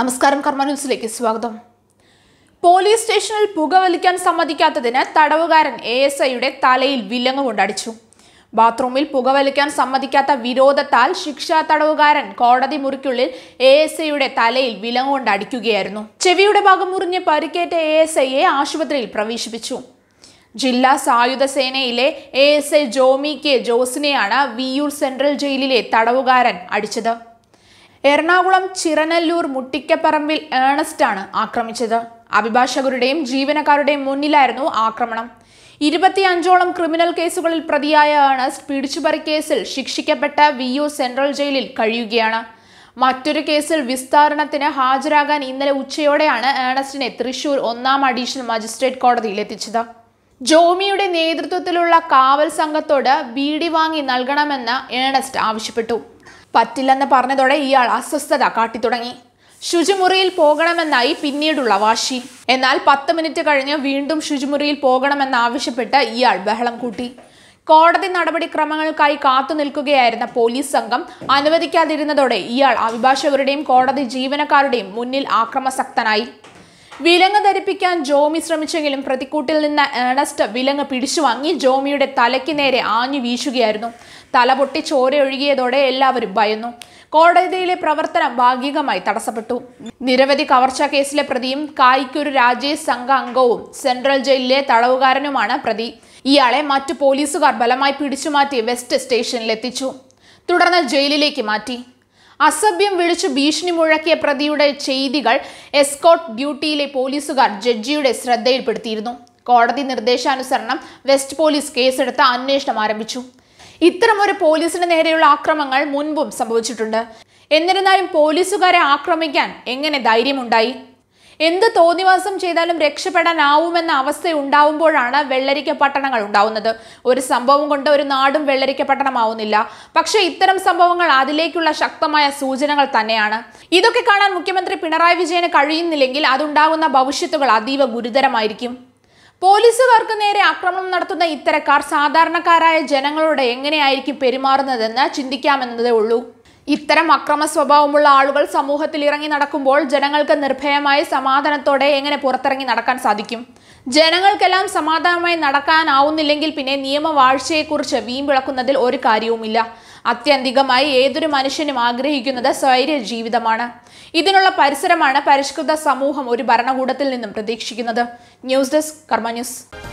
നമസ്കാരം കർമ്മ ന്യൂസിലേക്ക് സ്വാഗതം പോലീസ് സ്റ്റേഷനിൽ പുകവലിക്കാൻ സമ്മതിക്കാത്തതിന് തടവുകാരൻ എ എസ് ഐയുടെ തലയിൽ വിലങ്ങ് കൊണ്ടടിച്ചു ബാത്റൂമിൽ പുകവലിക്കാൻ സമ്മതിക്കാത്ത വിരോധത്താൽ ശിക്ഷാ തടവുകാരൻ കോടതി മുറിക്കുള്ളിൽ എ എസ് ഐയുടെ തലയിൽ വിലങ്ങ് കൊണ്ട് അടിക്കുകയായിരുന്നു ചെവിയുടെ ഭാഗം മുറിഞ്ഞ് പരിക്കേറ്റ എ എസ് ഐയെ ആശുപത്രിയിൽ പ്രവേശിപ്പിച്ചു ജില്ലാ സായുധ സേനയിലെ A S I Jomy K ജോസിനെയാണ് വിയൂർ സെൻട്രൽ ജയിലിലെ തടവുകാരൻ അടിച്ചത് എറണാകുളം ചിറനല്ലൂർ മുട്ടിക്കപ്പറമ്പിൽ ഏണസ്റ്റാണ് ആക്രമിച്ചത് അഭിഭാഷകരുടെയും ജീവനക്കാരുടെയും മുന്നിലായിരുന്നു ആക്രമണം ഇരുപത്തിയഞ്ചോളം ക്രിമിനൽ കേസുകളിൽ പ്രതിയായ ഏണസ്റ്റ് പിടിച്ചുപറി കേസിൽ ശിക്ഷിക്കപ്പെട്ട വി യു സെൻട്രൽ ജയിലിൽ കഴിയുകയാണ് മറ്റൊരു കേസിൽ വിസ്താരണത്തിന് ഹാജരാകാൻ ഇന്നലെ ഉച്ചയോടെയാണ് ഏണസ്റ്റിനെ തൃശൂർ ഒന്നാം അഡീഷണൽ മജിസ്ട്രേറ്റ് കോടതിയിൽ എത്തിച്ചത് ജോമിയുടെ നേതൃത്വത്തിലുള്ള കാവൽ സംഘത്തോട് ബീഡി വാങ്ങി നൽകണമെന്ന് ഏണസ്റ്റ് ആവശ്യപ്പെട്ടു പറ്റില്ലെന്ന് പറഞ്ഞതോടെ ഇയാൾ അസ്വസ്ഥത കാട്ടിത്തുടങ്ങി ശുചിമുറിയിൽ പോകണമെന്നായി പിന്നീടുള്ള വാശി എന്നാൽ പത്ത് മിനിറ്റ് കഴിഞ്ഞ് വീണ്ടും ശുചിമുറിയിൽ പോകണമെന്നാവശ്യപ്പെട്ട് ഇയാൾ ബഹളം കൂട്ടി കോടതി നടപടിക്രമങ്ങൾക്കായി കാത്തു നിൽക്കുകയായിരുന്ന പോലീസ് സംഘം അനുവദിക്കാതിരുന്നതോടെ ഇയാൾ അഭിഭാഷകരുടെയും കോടതി ജീവനക്കാരുടെയും മുന്നിൽ ആക്രമസക്തനായി വിലങ്ങ് ധരിപ്പിക്കാൻ ജോമി ശ്രമിച്ചെങ്കിലും പ്രതിക്കൂട്ടിൽ നിന്ന് ഏണസ്റ്റ് വിലങ്ങ് പിടിച്ചു വാങ്ങി ജോമിയുടെ തലയ്ക്ക് നേരെ ആഞ്ഞു വീശുകയായിരുന്നു തല പൊട്ടി ചോരയൊഴുകിയതോടെ എല്ലാവരും ഭയന്നു കോടതിയിലെ പ്രവർത്തനം ഭാഗികമായി തടസ്സപ്പെട്ടു നിരവധി കവർച്ചാ കേസിലെ പ്രതിയും കായിക്കൊരു രാജേഷ് സംഘ അംഗവും സെൻട്രൽ ജയിലിലെ തടവുകാരനുമാണ് പ്രതി ഇയാളെ മറ്റു പോലീസുകാർ ബലമായി പിടിച്ചുമാറ്റി വെസ്റ്റ് സ്റ്റേഷനിലെത്തിച്ചു തുടർന്ന് ജയിലിലേക്ക് മാറ്റി അസഭ്യം വിളിച്ചു ഭീഷണി മുഴക്കിയ പ്രതിയുടെ ചെയ്തികൾ എസ്കോട്ട് ഡ്യൂട്ടിയിലെ പോലീസുകാർ ജഡ്ജിയുടെ ശ്രദ്ധയിൽപ്പെടുത്തിയിരുന്നു കോടതി നിർദ്ദേശാനുസരണം വെസ്റ്റ് പോലീസ് കേസെടുത്ത് അന്വേഷണം ആരംഭിച്ചു ഇത്തരമൊരു പോലീസിന് നേരെയുള്ള ആക്രമങ്ങൾ മുൻപും സംഭവിച്ചിട്ടുണ്ട് എന്നിരുന്നാലും പോലീസുകാരെ ആക്രമിക്കാൻ എങ്ങനെ ധൈര്യമുണ്ടായി എന്ത് തോന്നിവാസം ചെയ്താലും രക്ഷപ്പെടാനാവുമെന്ന അവസ്ഥ ഉണ്ടാവുമ്പോഴാണ് വെള്ളരിക്ക പട്ടണങ്ങൾ ഉണ്ടാവുന്നത് ഒരു സംഭവം കൊണ്ട് ഒരു നാടും വെള്ളരിക്ക പട്ടണമാവുന്നില്ല പക്ഷേ ഇത്തരം സംഭവങ്ങൾ അതിലേക്കുള്ള ശക്തമായ സൂചനകൾ തന്നെയാണ് ഇതൊക്കെ കാണാൻ മുഖ്യമന്ത്രി പിണറായി വിജയന് കഴിയുന്നില്ലെങ്കിൽ അതുണ്ടാകുന്ന ഭവിഷ്യത്തുകൾ അതീവ ഗുരുതരമായിരിക്കും പോലീസുകാർക്ക് നേരെ ആക്രമണം നടത്തുന്ന ഇത്തരക്കാർ സാധാരണക്കാരായ ജനങ്ങളോട് എങ്ങനെയായിരിക്കും പെരുമാറുന്നതെന്ന് ചിന്തിക്കാമെന്നതേ ഉള്ളൂ ഇത്തരം അക്രമ സ്വഭാവമുള്ള ആളുകൾ സമൂഹത്തിൽ ഇറങ്ങി നടക്കുമ്പോൾ ജനങ്ങൾക്ക് നിർഭയമായി സമാധാനത്തോടെ എങ്ങനെ പുറത്തിറങ്ങി നടക്കാൻ സാധിക്കും ജനങ്ങൾക്കെല്ലാം സമാധാനമായി നടക്കാനാവുന്നില്ലെങ്കിൽ പിന്നെ നിയമവാഴ്ചയെക്കുറിച്ച് വീമ്പിളക്കുന്നതിൽ ഒരു കാര്യവുമില്ല അത്യന്തികമായി ഏതൊരു മനുഷ്യനും ആഗ്രഹിക്കുന്നത് സ്വൈര്യ ജീവിതമാണ് ഇതിനുള്ള പരിസരമാണ് പരിഷ്കൃത സമൂഹം ഒരു ഭരണകൂടത്തിൽ നിന്നും പ്രതീക്ഷിക്കുന്നത് ന്യൂസ് ഡെസ്ക് കർമ്മ ന്യൂസ്